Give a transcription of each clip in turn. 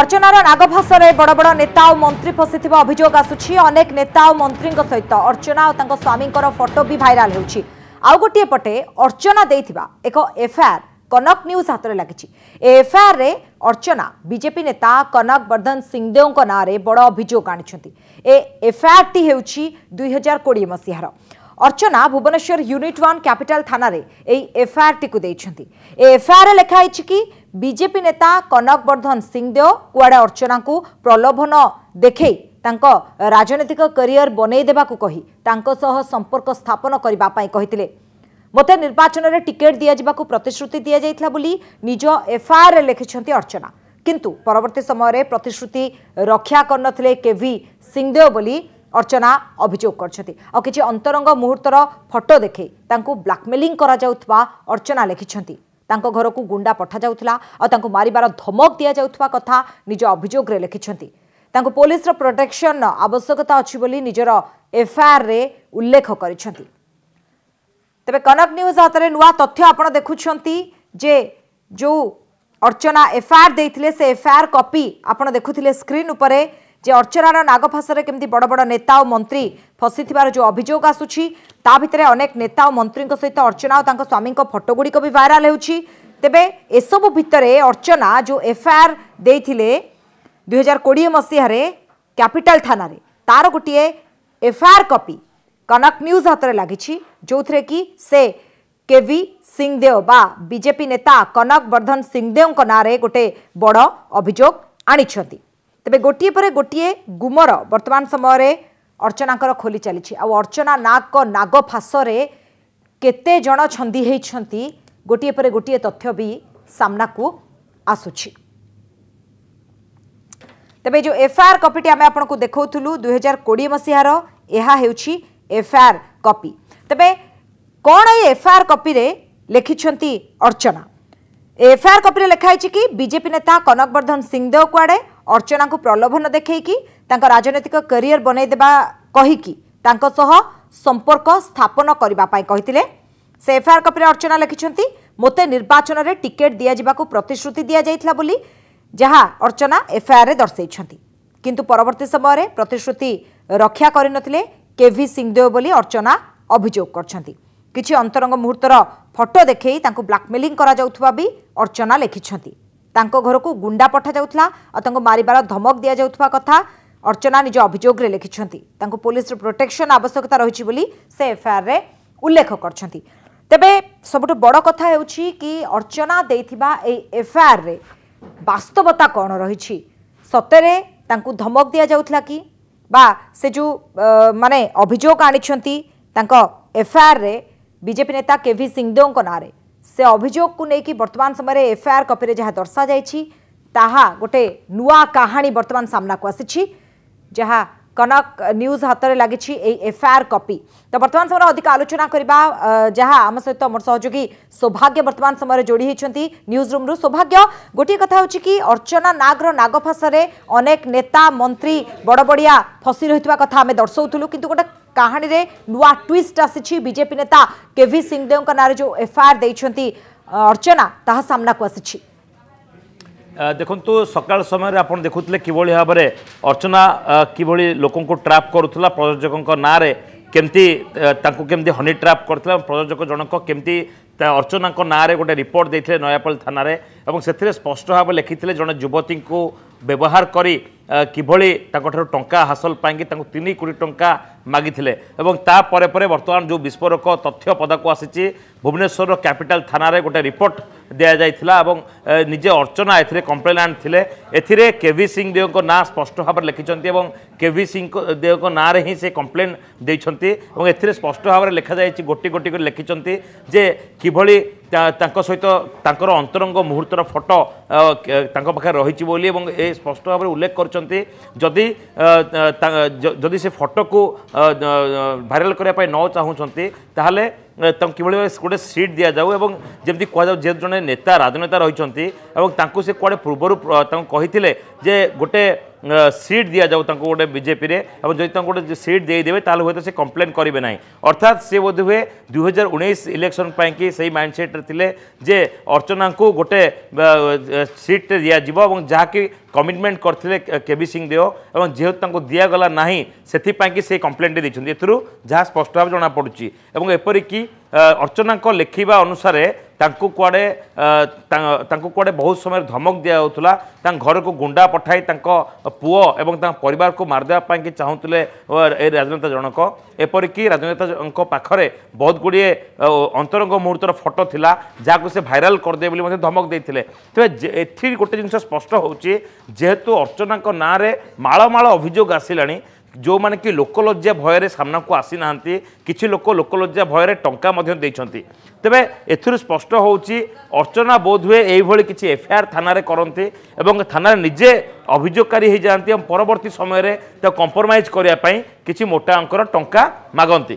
অর্চনার নাগভাষায় বড় বড় নেতা ও মন্ত্রী ফসিথিবা অভিযোগ আসুছি অনেক নেতা ও মন্ত্রীঙ্ সহিত অর্চনা ও তাঙ্ক স্বামীঙ্কর ফটো বি ভাইরাল হেউছি আউ গোটিয়ে পটে অর্চনা দেইথিবা এক এফআইআর কনক নিউজ হাতরে লাগিছি এফআইআর রে অর্চনা বিজেপি নেতা কনক বর্ধন সিংদেওঙ্ক নাঁরে বড় অভিযোগ আনিছন্তি এ এফআইআরটি হেউছি দুই হাজার কোড়িয়ে মসিহার Archana Bhubaneswar unit one capital থানার এই এফআইআরটি দেইছন্তি এ এফআইআর লেখা হয়েছে কি ବିଜେପି ନେତା କନକବର୍ଦ୍ଧନ ସିଂଦେଓ କୁଆଡ଼େ ଅର୍ଚ୍ଚନାଙ୍କୁ ପ୍ରଲୋଭନ ଦେଖେଇ ତାଙ୍କ ରାଜନୈତିକ କରିୟର ବନେଇ ଦେବାକୁ କହି ତାଙ୍କ ସହ ସମ୍ପର୍କ ସ୍ଥାପନ କରିବା ପାଇଁ କହିଥିଲେ ମୋତେ ନିର୍ବାଚନରେ ଟିକେଟ୍ ଦିଆଯିବାକୁ ପ୍ରତିଶ୍ରୁତି ଦିଆଯାଇଥିଲା ବୋଲି ନିଜ ଏଫ୍ଆଇଆର୍ରେ ଲେଖିଛନ୍ତି ଅର୍ଚ୍ଚନା କିନ୍ତୁ ପରବର୍ତ୍ତୀ ସମୟରେ ପ୍ରତିଶ୍ରୁତି ରକ୍ଷା କରିନଥିଲେ କେଭି ସିଂଦେଓ ବୋଲି ଅର୍ଚ୍ଚନା ଅଭିଯୋଗ କରିଛନ୍ତି ଆଉ କିଛି ଅନ୍ତରଙ୍ଗ ମୁହୂର୍ତ୍ତର ଫଟୋ ଦେଖାଇ ତାଙ୍କୁ ବ୍ଲାକମେଲିଂ କରାଯାଉଥିବା ଅର୍ଚ୍ଚନା ଲେଖିଛନ୍ତି ତାଙ୍କ ଘରକୁ ଗୁଣ୍ଡା ପଠାଯାଉଥିଲା ଆଉ ତାଙ୍କୁ ମାରିବାର ଧମକ ଦିଆଯାଉଥିବା କଥା ନିଜ ଅଭିଯୋଗରେ ଲେଖିଛନ୍ତି ତାଙ୍କୁ ପୋଲିସର ପ୍ରୋଟେକ୍ସନର ଆବଶ୍ୟକତା ଅଛି ବୋଲି ନିଜର ଏଫ୍ଆଇଆର୍ରେ ଉଲ୍ଲେଖ କରିଛନ୍ତି ତେବେ କନକ ନ୍ୟୁଜ୍ ହାତରେ ନୂଆ ତଥ୍ୟ ଆପଣ ଦେଖୁଛନ୍ତି ଯେ ଯେଉଁ ଅର୍ଚ୍ଚନା ଏଫ୍ଆଇଆର୍ ଦେଇଥିଲେ ସେ ଏଫ୍ଆଇଆର୍ କପି ଆପଣ ଦେଖୁଥିଲେ ସ୍କ୍ରିନ୍ ଉପରେ যে অর্চনার নাগফাঁসরে কেমি বড় বড় নেতা ও মন্ত্রী ফসিবার যে অভিযোগ আসুচি তা ভিতরে অনেক নেতা ও মন্ত্রী সহিত অর্চনা ও তাঁর স্বামী ফটোগুড়ি বি ভাইরাল হচ্ছে তেবে এসবু ভিতরে অর্চনা যে এফআইআর দিয়ে দুই হাজার কোড়িয়ে মসীহার ক্যাপিটাল থানার তার গোটিয়ে এফআইআর কপি কনক ନ୍ୟୁଜ୍ ହାତରେ ଲାଗିଛି ଯେଉଁଥିରେ କି ସେ କେଭି ସିଂଦେଓ ବା ବିଜେପି ନେତା କନକ ବର୍ଦ୍ଧନ ସିଂଦେଓଙ୍କ ନାଁରେ ଗୋଟେ ବଡ଼ ଅଭିଯୋଗ ଆଣିଛନ୍ତି ତେବେ ଗୋଟିଏ ପରେ ଗୋଟିଏ ଗୁମର ବର୍ତ୍ତମାନ ସମୟରେ ଅର୍ଚ୍ଚନାଙ୍କର ଖୋଲି ଚାଲିଛି ଆଉ ଅର୍ଚ୍ଚନା ନାଗଙ୍କ ନାଗ ଫାଶରେ କେତେ ଜଣ ଛନ୍ଦି ହୋଇଛନ୍ତି ଗୋଟିଏ ପରେ ଗୋଟିଏ ତଥ୍ୟ ବି ସାମ୍ନାକୁ ଆସୁଛି ତେବେ ଯେଉଁ ଏଫ୍ଆଇଆର୍ କପିଟି ଆମେ ଆପଣଙ୍କୁ ଦେଖାଉଥିଲୁ ଦୁଇହଜାର କୋଡ଼ିଏ ମସିହାର ଏହା ହେଉଛି ଏଫ୍ଆଇଆର୍ କପି ତେବେ କ'ଣ ଏ ଏଫ୍ଆଇଆର୍ କପିରେ ଲେଖିଛନ୍ତି ଅର୍ଚ୍ଚନା ଏଫ୍ଆଇଆର୍ କପିରେ ଲେଖା ହେଇଛି କି ବିଜେପି ନେତା କନକ ବର୍ଦ୍ଧନ ସିଂଦେଓ କୁଆଡ଼େ ଅର୍ଚ୍ଚନାଙ୍କୁ ପ୍ରଲୋଭନ ଦେଖେଇକି ତାଙ୍କ ରାଜନୈତିକ କ୍ୟାରିୟର ବନେଇଦେବା କହିକି ତାଙ୍କ ସହ ସମ୍ପର୍କ ସ୍ଥାପନ କରିବା ପାଇଁ କହିଥିଲେ ସେ ଏଫ୍ଆଇଆର୍ କପିରେ ଅର୍ଚ୍ଚନା ଲେଖିଛନ୍ତି ମୋତେ ନିର୍ବାଚନରେ ଟିକେଟ୍ ଦିଆଯିବାକୁ ପ୍ରତିଶ୍ରୁତି ଦିଆଯାଇଥିଲା ବୋଲି ଯାହା ଅର୍ଚ୍ଚନା ଏଫ୍ଆଇଆର୍ରେ ଦର୍ଶାଇଛନ୍ତି କିନ୍ତୁ ପରବର୍ତ୍ତୀ ସମୟରେ ପ୍ରତିଶ୍ରୁତି ରକ୍ଷା କରିନଥିଲେ କେଭି ସିଂଦେଓ ବୋଲି ଅର୍ଚ୍ଚନା ଅଭିଯୋଗ କରିଛନ୍ତି କିଛି ଅନ୍ତରଙ୍ଗ ମୁହୂର୍ତ୍ତର ଫଟୋ ଦେଖେଇ ତାଙ୍କୁ ବ୍ଲାକମେଲିଂ କରାଯାଉଥିବା ବି ଅର୍ଚ୍ଚନା ଲେଖିଛନ୍ତି ତାଙ୍କ ଘରକୁ ଗୁଣ୍ଡା ପଠାଯାଉଥିଲା ଆଉ ତାଙ୍କୁ ମାରିବାର ଧମକ ଦିଆଯାଉଥିବା କଥା ଅର୍ଚ୍ଚନା ନିଜ ଅଭିଯୋଗରେ ଲେଖିଛନ୍ତି ତାଙ୍କୁ ପୋଲିସର ପ୍ରୋଟେକ୍ସନ ଆବଶ୍ୟକତା ରହିଛି ବୋଲି ସେ ଏଫ୍ଆଇଆର୍ରେ ଉଲ୍ଲେଖ କରିଛନ୍ତି ତେବେ ସବୁଠୁ ବଡ଼ କଥା ହେଉଛି କି ଅର୍ଚ୍ଚନା ଦେଇଥିବା ଏହି ଏଫ୍ଆଇଆର୍ରେ ବାସ୍ତବତା କ'ଣ ରହିଛି ସତରେ ତାଙ୍କୁ ଧମକ ଦିଆଯାଉଥିଲା କି ବା ସେ ଯେଉଁ ମାନେ ଅଭିଯୋଗ ଆଣିଛନ୍ତି ତାଙ୍କ ଏଫ୍ଆଇଆର୍ରେ ବିଜେପି ନେତା କେ କେଭି ସିଂଦେଓଙ୍କ ନାଁରେ ସେ ଅଭିଯୋଗକୁ ନେଇକି ବର୍ତ୍ତମାନ ସମୟରେ ଏଫ୍ଆଇଆର୍ କପିରେ ଯାହା ଦର୍ଶାଯାଇଛି ତାହା ଗୋଟେ ନୂଆ କାହାଣୀ ବର୍ତ୍ତମାନ ସାମ୍ନାକୁ ଆସିଛି ଯାହା କନକ ନ୍ୟୁଜ୍ ହାତରେ ଲାଗିଛି ଏଇ ଏଫ୍ଆଇଆର୍ କପି ତ ବର୍ତ୍ତମାନ ସମୟରେ ଅଧିକ ଆଲୋଚନା କରିବା ଯାହା ଆମ ସହିତ ମୋର ସହଯୋଗୀ ସୌଭାଗ୍ୟ ବର୍ତ୍ତମାନ ସମୟରେ ଯୋଡ଼ି ହୋଇଛନ୍ତି ନ୍ୟୁଜ୍ ରୁମ୍ରୁ ସୌଭାଗ୍ୟ ଗୋଟିଏ କଥା ହେଉଛି କି ଅର୍ଚ୍ଚନା ନାଗର ନାଗଫାସରେ ଅନେକ ନେତା ମନ୍ତ୍ରୀ ବଡ଼ବଡ଼ିଆ ଫସି ରହିଥିବା କଥା ଆମେ ଦର୍ଶାଉଥିଲୁ କିନ୍ତୁ ଗୋଟେ କାହାଣୀରେ ନୂଆ ଟ୍ୱିଷ୍ଟ ଆସିଛି ବିଜେପି ନେତା କେଭି ସିଂଦେଓଙ୍କ ନାଁରେ ଯେଉଁ ଏଫ୍ଆଇଆର୍ ଦେଇଛନ୍ତି ଅର୍ଚ୍ଚନା ତାହା ସାମ୍ନାକୁ ଆସିଛି ଦେଖନ୍ତୁ ସକାଳ ସମୟରେ ଆପଣ ଦେଖୁଥିଲେ କିଭଳି ଭାବରେ ଅର୍ଚ୍ଚନା କିଭଳି ଲୋକଙ୍କୁ ଟ୍ରାପ୍ କରୁଥିଲା ପ୍ରଯୋଜକଙ୍କ ନାଁରେ କେମିତି ତାଙ୍କୁ କେମିତି ହନି ଟ୍ରାପ୍ କରିଥିଲା ପ୍ରଯୋଜକ ଜଣକ କେମିତି ଅର୍ଚ୍ଚନାଙ୍କ ନାଁରେ ଗୋଟେ ରିପୋର୍ଟ ଦେଇଥିଲେ ନୟାପଲ୍ଲୀ ଥାନାରେ ଏବଂ ସେଥିରେ ସ୍ପଷ୍ଟ ଭାବେ ଲେଖିଥିଲେ ଜଣେ ଯୁବତୀଙ୍କୁ ବ୍ୟବହାର କରି কিভাবে তাঠার টঙ্কা হাসল পাই তিন কোটি টঙ্কা মাগিলে এবং তাপরে পরে বর্তমান যে বিস্ফোরক তথ্য পদাকু আসিছে ভুবনেশ্বর ক্যাপিটাল থানার গোটে রিপোর্ট যাই এবং নিজে অর্চনা এতে কমপ্লেন আনলে এতে কে ভি সিং দেওঙ্ না স্পষ্ট ভাবে লিখিছেন এবং কে ভি সিং দেওঙ্ না হি সে কমপ্লেন দিয়েছেন এবং এতে স্পষ্ট ভাবে লেখা যাই গোটি গোটি করে লিখিছেন যে কিভাবে তাঁর ସହିତ ତାଙ୍କର ଅନ୍ତରଙ୍ଗ ମୁହୂର୍ତ୍ତର ଫଟୋ ତାଙ୍କ ପାଖରେ ରହିଛି ବୋଲି ଏବଂ ଏ ସ୍ପଷ୍ଟ ଭାବରେ ଉଲ୍ଲେଖ କରିଛନ୍ତି କରୁଛନ୍ତି ଯଦି ଯଦି ସେ ଫଟୋକୁ ଭାଇରାଲ କରିବା ପାଇଁ ନ ଚାହୁଁଛନ୍ତି ତାହେଲେ ତାଙ୍କୁ କିଭଳି ଭାବେ ଗୋଟେ ସିଟ୍ ଦିଆଯାଉ ଏବଂ ଯେମିତି କୁହାଯାଉ ଯେହେତୁ ଜଣେ ନେତା ରାଜନେତା ରହିଛନ୍ତି ଏବଂ ତାଙ୍କୁ ସେ କୁଆଡ଼େ ପୂର୍ବରୁ ତାଙ୍କୁ କହିଥିଲେ ଯେ ଗୋଟେ সিট দিয়া যাও তাঁকু গোটে বিজেপিরে এবং যদি তাঁকু গোটে সিট দিয়েদেবে তাহলে হয়তো সে কমপ্লেন করবে না অর্থাৎ সে বোধ হুয়ে দুই হাজার উনিশ ইলেকশন পাইকি সেই মাইন্ডসেটরে লে যে অর্চনাঙ্কু গোটে সিটটে দিয়াযিব এবং যাকে কমিটমেন্ট করলে কেবি সিংদেও এবং যেহেতু তাঁকু দিয়াগলা না সেপাই সে কমপ্লেনটি দিয়েছেন এর যা স্পষ্ট ভাবে জনাপড়ুছি এবং এপরিকি অর্চনাঙ্ক লেখিবা অনুসারে ତାଙ୍କୁ କୁଆଡ଼େ ତାଙ୍କୁ କୁଆଡ଼େ ବହୁତ ସମୟରେ ଧମକ ଦିଆଯାଉଥିଲା ତାଙ୍କ ଘରକୁ ଗୁଣ୍ଡା ପଠାଇ ତାଙ୍କ ପୁଅ ଏବଂ ତାଙ୍କ ପରିବାରକୁ ମାରିଦେବା ପାଇଁକି ଚାହୁଁଥିଲେ ଏ ରାଜନେତା ଜଣକ ଏପରିକି ରାଜନେତାଙ୍କ ପାଖରେ ବହୁତ ଗୁଡ଼ିଏ ଅନ୍ତରଙ୍ଗ ମୁହୂର୍ତ୍ତର ଫଟୋ ଥିଲା ଯାହାକୁ ସେ ଭାଇରାଲ୍ କରିଦେବେ ବୋଲି ମଧ୍ୟ ଧମକ ଦେଇଥିଲେ ତେବେ ଏଥିରେ ଗୋଟେ ଜିନିଷ ସ୍ପଷ୍ଟ ହେଉଛି ଯେହେତୁ ଅର୍ଚ୍ଚନାଙ୍କ ନାଁରେ ମାଳ ମାଳ ଅଭିଯୋଗ ଆସିଲାଣି ଯେଉଁମାନେ କି ଲୋକଲଜ୍ଜା ଭୟରେ ସାମ୍ନାକୁ ଆସିନାହାନ୍ତି କିଛି ଲୋକ ଲୋକଲଜ୍ଜା ଭୟରେ ଟଙ୍କା ମଧ୍ୟ ଦେଇଛନ୍ତି ତେବେ ଏଥିରୁ ସ୍ପଷ୍ଟ ହେଉଛି ଅର୍ଚ୍ଚନା ବୋଧହୁଏ ଏଇଭଳି କିଛି ଏଫ୍ଆଇଆର୍ ଥାନାରେ କରନ୍ତି ଏବଂ ଥାନାରେ ନିଜେ ଅଭିଯୋଗକାରୀ ହୋଇଯାଆନ୍ତି ଏବଂ ପରବର୍ତ୍ତୀ ସମୟରେ ତାକୁ କମ୍ପ୍ରମାଇଜ୍ କରିବା ପାଇଁ କିଛି ମୋଟା ଅଙ୍କର ଟଙ୍କା ମାଗନ୍ତି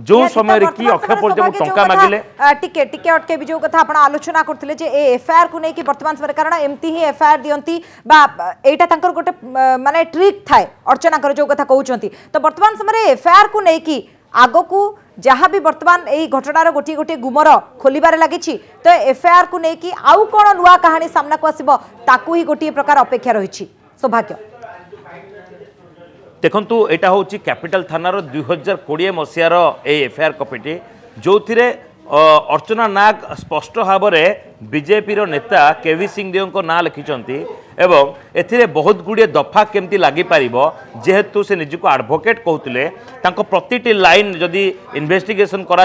जो समय रे की अक्षय पर जब टंका मागिले टिके टिके अटके बिजो कथा आपण आलोचना करथिले जे ए एफआईआर को नेकी वर्तमान समय कारण एमती ही एफआईआर दियंती बा एटा तंकर गोटे माने ट्रिक थाए अर्चना कर जो कथा कहउचंती तो वर्तमान समय रे एफआईआर को नेकी आगो तो को जहाँ ଆଗକୁ ଯାହା ବି ବର୍ତ୍ତମାନ ଏଇ ଘଟଣାର ଗୋଟିଏ ଗୋଟିଏ ଗୁମର ଖୋଲିବାରେ ଲାଗିଛି ତ ଏଫଆଇଆର୍କୁ ନେଇକି ଆଉ କ'ଣ ନୂଆ କାହାଣୀ ସାମ୍ନାକୁ ଆସିବ ତାକୁ ହିଁ ଗୋଟିଏ ପ୍ରକାର ଅପେକ୍ଷା ରହିଛି सौभाग्य দেখন্তু এটা হচ্ছে ক্যাপিটাল থানার দুই হাজার কোড়িয়ে মশিয়ার এই এফআইআর কপিটি যে অর্চনা নাগ স্পষ্ট ভাবে বিজেপির নেতা কেভি দেও না লিখিছেন এবং এতে বহুত গুড়িয়ে দফা কেমতি লাগিপার যেহেতু সে নিজক আডভোকেট কৌলে তাঁর প্রতিটি লাইন যদি ইনভেস্টিগেসন করা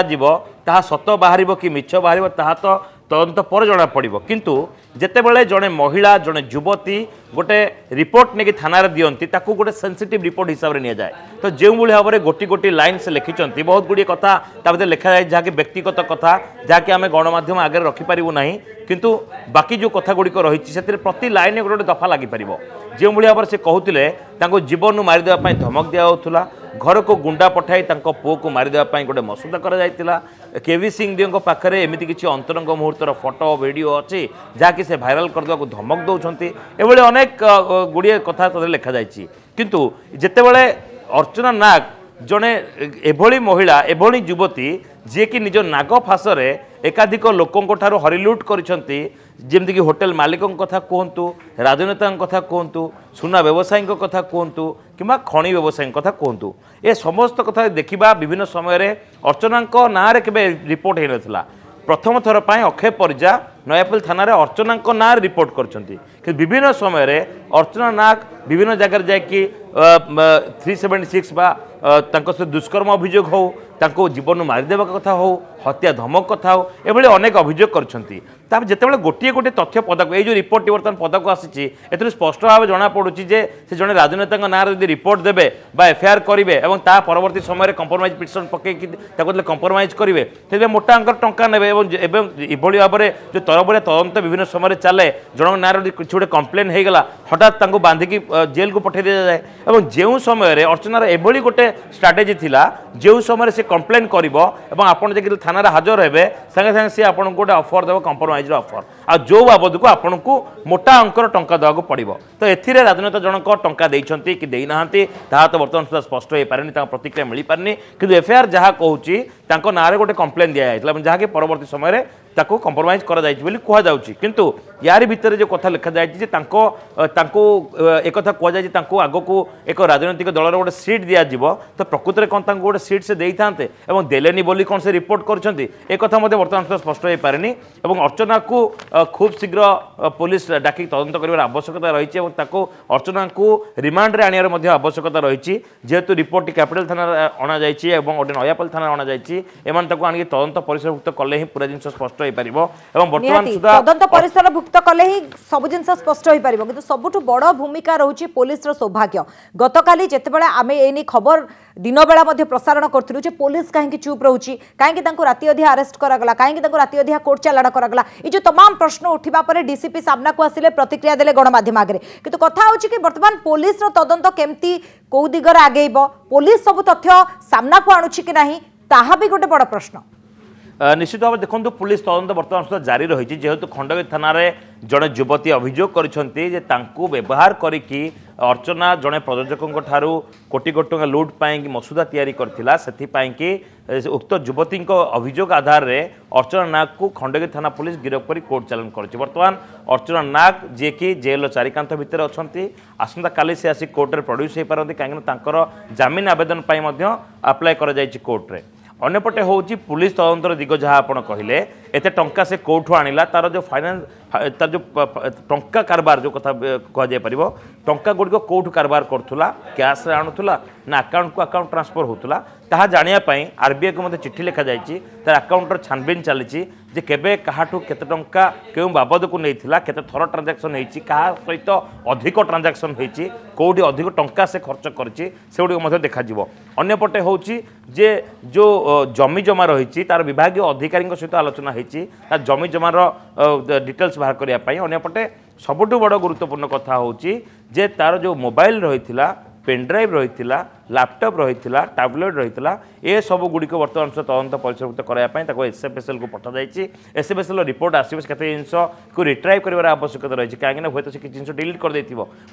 তাহা সত বাহার কি মিছ বাহার তাহা তো তদন্ত পরে জনাপড়ব কিন্তু যেতবে জনে মহিলা জনে যুবতী গোটে রিপোর্ট নেই থানার দিকে তাকে গোটে সেনসিটিভ রিপোর্ট হিসাবে নিয়ে যায় তো যেভাবে ভাবে গোটি গোটি লাইন সে লিখিছেন বহুত গুড়ি কথা তা ভিতরে লেখা যায় যা ব্যক্তিগত কথা যা আমি গণমাধ্যম আগে রখিপারু না কিন্তু বাকি যে কথাগুড়ি রয়েছে সেটি প্রতি লাইনে গোটে গোটে দফা লাগিপার যেভাবে ভাবে সে কুলে তাঁর জীবন মারিদেওয়া ধমক দিয়া ଘରକୁ ଗୁଣ୍ଡା ପଠାଇ ତାଙ୍କ ପୁଅକୁ ମାରିଦେବା ପାଇଁ ଗୋଟେ ମସୁଦା କରାଯାଇଥିଲା କେଭି ସିଂଦେଓଙ୍କ ପାଖରେ ଏମିତି କିଛି ଅନ୍ତରଙ୍ଗ ମୁହୂର୍ତ୍ତର ଫଟୋ ଭିଡ଼ିଓ ଅଛି ଯାହାକି ସେ ଭାଇରାଲ କରିଦେବାକୁ ଧମକ ଦେଉଛନ୍ତି ଏଭଳି ଅନେକ ଗୁଡ଼ିଏ କଥା ତାଦେହରେ ଲେଖାଯାଇଛି କିନ୍ତୁ ଯେତେବେଳେ ଅର୍ଚ୍ଚନା ନାଗ ଜଣେ ଏଭଳି ମହିଳା ଏଭଳି ଯୁବତୀ ଯିଏକି ନିଜ ନାଗ ଫାସରେ একাধিক লোকঙ্ঠার হরিলুট করছেন যেমি হোটেল মালিক কথা কুহতু রাজনেতা কথা কুহতু সুনা ব্যবসায়ী কথা কুহতু কিংবা খনি ব্যবসায়ী কথা কুহতু এ সমস্ত কথা দেখা বিভিন্ন সময়ের অর্চনা না কেবে রিপোর্ট হয়ে নথিলা প্রথম থর অক্ষয় পর্যা নয়াপল থানার অর্চনা না রিপোর্ট করছেন কিন্তু বিভিন্ন সময়ের অর্চনা নাগ বিভিন্ন জায়গায় যাই থ্রি সেভেন সিক্স বা ତାଙ୍କ ସହିତ ଦୁଷ୍କର୍ମ ଅଭିଯୋଗ ହେଉ ତାଙ୍କୁ ଜୀବନରୁ ମାରିଦେବା କଥା ହେଉ ହତ୍ୟା ଧମକ କଥା ହେଉ ଏଭଳି ଅନେକ ଅଭିଯୋଗ କରିଛନ୍ତି ତାପରେ ଯେତେବେଳେ ଗୋଟିଏ ଗୋଟିଏ ତଥ୍ୟ ପଦାକୁ ଏଇ ଯେଉଁ ରିପୋର୍ଟଟି ବର୍ତ୍ତମାନ ପଦାକୁ ଆସିଛି ଏଥିରୁ ସ୍ପଷ୍ଟ ଭାବେ ଜଣାପଡ଼ୁଛି ଯେ ସେ ଜଣେ ରାଜନେତାଙ୍କ ନାଁରେ ଯଦି ରିପୋର୍ଟ ଦେବେ ବା ଏଫଆଇଆର୍ କରିବେ ଏବଂ ତା ପରବର୍ତ୍ତୀ ସମୟରେ କମ୍ପ୍ରମାଇଜ୍ ପିଟିସନ୍ ପକାଇକି ତାକୁ ଯେତେବେଳେ କମ୍ପ୍ରମାଇଜ୍ କରିବେ ସେଥିପାଇଁ ମୋଟା ଅଙ୍କର ଟଙ୍କା ନେବେ ଏବଂ ଏବଂ ଏଭଳି ଭାବରେ ଯେଉଁ ତରବରିଆ ତଦନ୍ତ ବିଭିନ୍ନ ସମୟରେ ଚାଲେ ଜଣଙ୍କ ନାଁରେ ଯଦି କିଛି ଗୋଟେ କମ୍ପ୍ଲେନ୍ ହେଇଗଲା ହଠାତ୍ ତାଙ୍କୁ ବାନ୍ଧିକି ଜେଲ୍କୁ ପଠାଇ ଦିଆଯାଏ ଏବଂ ଯେଉଁ ସମୟରେ ଅର୍ଚ୍ଚନାର ଏଭଳି ଗୋଟେ ଷ୍ଟ୍ରାଟେଜି ଥିଲା ଯେଉଁ ସମୟରେ ସେ କମ୍ପ୍ଲେନ୍ କରିବ ଏବଂ ଆପଣ ଯାଇକି ଥାନାରେ ହାଜର ହେବେ ସାଙ୍ଗେ ସାଙ୍ଗେ ସେ ଆପଣଙ୍କୁ ଗୋଟେ ଅଫର୍ ଦେବ କମ୍ପ୍ରମାଇଜ୍ major offer ଆଉ ଯେଉଁ ବାବଦକୁ ଆପଣଙ୍କୁ ମୋଟା ଅଙ୍କର ଟଙ୍କା ଦେବାକୁ ପଡ଼ିବ ତ ଏଥିରେ ରାଜନେତା ଜଣଙ୍କ ଟଙ୍କା ଦେଇଛନ୍ତି କି ଦେଇନାହାନ୍ତି ତାହା ତ ବର୍ତ୍ତମାନ ସୁଦ୍ଧା ସ୍ପଷ୍ଟ ହୋଇପାରିନି ତାଙ୍କ ପ୍ରତିକ୍ରିୟା ମିଳିପାରିନି କିନ୍ତୁ ଏଫ୍ଆଇଆର୍ ଯାହା କହୁଛି ତାଙ୍କ ନାଁରେ ଗୋଟେ କମ୍ପ୍ଲେନ୍ ଦିଆଯାଇଥିଲା ଯାହାକି ପରବର୍ତ୍ତୀ ସମୟରେ ତାକୁ କମ୍ପ୍ରମାଇଜ୍ କରାଯାଇଛି ବୋଲି କୁହାଯାଉଛି କିନ୍ତୁ ୟାରି ଭିତରେ ଯେଉଁ କଥା ଲେଖାଯାଇଛି ଯେ ତାଙ୍କ ତାଙ୍କୁ ଏକଥା କୁହାଯାଇଛି ତାଙ୍କୁ ଆଗକୁ ଏକ ରାଜନୈତିକ ଦଳର ଗୋଟେ ସିଟ୍ ଦିଆଯିବ ତ ପ୍ରକୃତରେ କ'ଣ ତାଙ୍କୁ ଗୋଟେ ସିଟ୍ ସେ ଦେଇଥାନ୍ତେ ଏବଂ ଦେଲେନି ବୋଲି କ'ଣ ସେ ରିପୋର୍ଟ କରିଛନ୍ତି ଏ କଥା ମଧ୍ୟ ବର୍ତ୍ତମାନ ସୁଦ୍ଧା ସ୍ପଷ୍ଟ ହୋଇପାରିନି ଏବଂ ଅର୍ଚ୍ଚନାକୁ খুব শীঘ্র পুলিশ ডাকি তদন্ত করার আবশ্যকতা রয়েছে এবং তাকে অর্চনাকে রিমান্ডে আনিবার মধ্যে আবশ্যকতা রয়েছে যেহেতু রিপোর্টটি ক্যাপিটাল থানার অণাযাই এবং গোটে নয়াপাল থানার অণাযাই এমন তাকে আনিকি তদন্ত পরিসরভুক্ত কলে হি পুরা জিনিস স্পষ্ট হয়ে এবং বর্তমান তদন্ত পরিসরভুক্ত কলে হি সব জিনিস স্পষ্ট হয়ে পাব কিন্তু সবুঠ বড় ভূমিকা রয়েছে পুলিশর সৌভাগ্য গতকালি যেতবে আমি এই নিয়ে খবর দিনবেলা মধ্যে প্রসারণ করলু যে পুলিশ কাহি চুপ রয়েছে কাহি রাতে অধিয়া আরেস্ট করা কাহি রাতে অধিয়া কোর্ট চালাণ করা এই যে তমাম প্রশ্ন উঠিবা পরে ডিসিপি সামনাকু আসলে প্রতিক্রিয়া দেলে গণমাধ্যম আগে কিন্তু কথা হচ্ছে কি বর্তমান পুলিশর তদন্ত কেমতি কেউ দিগরে আগেইব পুলিশ সবু তথ্য সামনাকু আনুছি কি না তাহা বি গোটে বড় প্রশ্ন নিশ্চিত ভাবে দেখুন পুলিশ তদন্ত বর্তমান সুদ্ধা জারি রয়েছে যেহেতু খণ্ডগীর থানায় ଜଣେ ଯୁବତୀ ଅଭିଯୋଗ କରିଛନ୍ତି ଯେ ତାଙ୍କୁ ବ୍ୟବହାର କରିକି ଅର୍ଚ୍ଚନା ଜଣେ ପ୍ରଯୋଜକଙ୍କ ଠାରୁ କୋଟି କୋଟି ଟଙ୍କା ଲୁଟ୍ ପାଇଁକି ମସୁଦା ତିଆରି କରିଥିଲା ସେଥିପାଇଁକି ଉକ୍ତ ଯୁବତୀଙ୍କ ଅଭିଯୋଗ ଆଧାରରେ ଅର୍ଚ୍ଚନା ନାଗକୁ ଖଣ୍ଡଗିରି ଥାନା ପୋଲିସ ଗିରଫ କରି କୋର୍ଟ ଚାଲାଣ କରିଛି ବର୍ତ୍ତମାନ ଅର୍ଚ୍ଚନା ନାଗ ଯିଏକି ଜେଲ୍ର ଚାରିକାନ୍ଥ ଭିତରେ ଅଛନ୍ତି ଆସନ୍ତାକାଲି ସେ ଆସି କୋର୍ଟରେ ପ୍ରଡ୍ୟୁସ୍ ହୋଇପାରନ୍ତି କାହିଁକିନା ତାଙ୍କର ଜାମିନ ଆବେଦନ ପାଇଁ ମଧ୍ୟ ଆପ୍ଲାଏ କରାଯାଇଛି କୋର୍ଟରେ ଅନ୍ୟପଟେ ହେଉଛି ପୁଲିସ ତଦନ୍ତର ଦିଗ ଯାହା ଆପଣ କହିଲେ ଏତେ ଟଙ୍କା ସେ କେଉଁଠୁ ଆଣିଲା ତା'ର ଯେଉଁ ଫାଇନାନ୍ସ ତା'ର ଯେଉଁ ଟଙ୍କା କାରବାର ଯେଉଁ କଥା କୁହାଯାଇପାରିବ ଟଙ୍କା ଗୁଡ଼ିକ କେଉଁଠୁ କାରବାର କରୁଥିଲା କ୍ୟାସ୍ରେ ଆଣୁଥିଲା ନା ଆକାଉଣ୍ଟକୁ ଆକାଉଣ୍ଟ ଟ୍ରାନ୍ସଫର ହେଉଥିଲା ତାହା ଜାଣିବା ପାଇଁ ଆର୍ବିଆଇକୁ ମଧ୍ୟ ଚିଠି ଲେଖାଯାଇଛି ତା'ର ଆକାଉଣ୍ଟର ଛାନବିନ ଚାଲିଛି যে কেবে কাহাঠু কেতে টঙ্কা কেউ বাবদକୁ ନେଇଥିଲା କେତେ ଥର ଟ୍ରାଞ୍ଜାକ୍ସନ୍ ହେଇଛି କାହା ସହିତ ଅଧିକ ଟ୍ରାଞ୍ଜାକ୍ସନ୍ ହେଇଛି କେଉଁଠି ଅଧିକ ଟଙ୍କା ସେ ଖର୍ଚ୍ଚ କରିଛି ସେଗୁଡ଼ିକ ମଧ୍ୟ ଦେଖାଯିବ ଅନ୍ୟପଟେ ହେଉଛି ଯେ ଯେଉଁ ଜମି ଜମା ରହିଛି ତା'ର ବିଭାଗୀୟ ଅଧିକାରୀଙ୍କ ସହିତ ଆଲୋଚନା ହେଇଛି ତା ଜମି ଜମାର ଡିଟେଲ୍ସ ବାହାର କରିବା ପାଇଁ ଅନ୍ୟପଟେ ସବୁଠୁ ବଡ଼ ଗୁରୁତ୍ୱପୂର୍ଣ୍ଣ କଥା ହେଉଛି ଯେ ତା'ର ଯେଉଁ ମୋବାଇଲ୍ ରହିଥିଲା পেনড্রাইভ রয়েছে ল্যাপটপ রয়েছে ট্যাবলেট রয়েছে এসবু গুড়ি বর্তমান সুদ্ধা তদন্ত পরিসরভুক্ত করা তাকে এসএফএসএল কু পঠাযাই এসএফএসএল রিপোর্ট আসবে কেতে জিনিসকে রিট্রাইভ করার আবশ্যকতা রয়েছে কিনা হয়তো সে কিছু জিনিস ডিলিট করে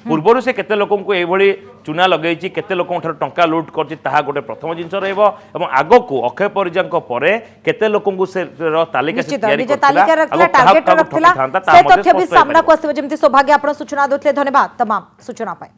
পূর্বর সে কেতে লোক এইভাবে চুনা লগাইছি কেতে লোক টঙ্কা লুট করছে তাহা গোটে প্রথম জিনিস রহব এবং আগকু অক্ষয় পরিজা পরে কেতে লোক সে তালিকা সৌভাগ্য আপনার সূচনা দেলে ধন্যবাদ তমাম সূচনা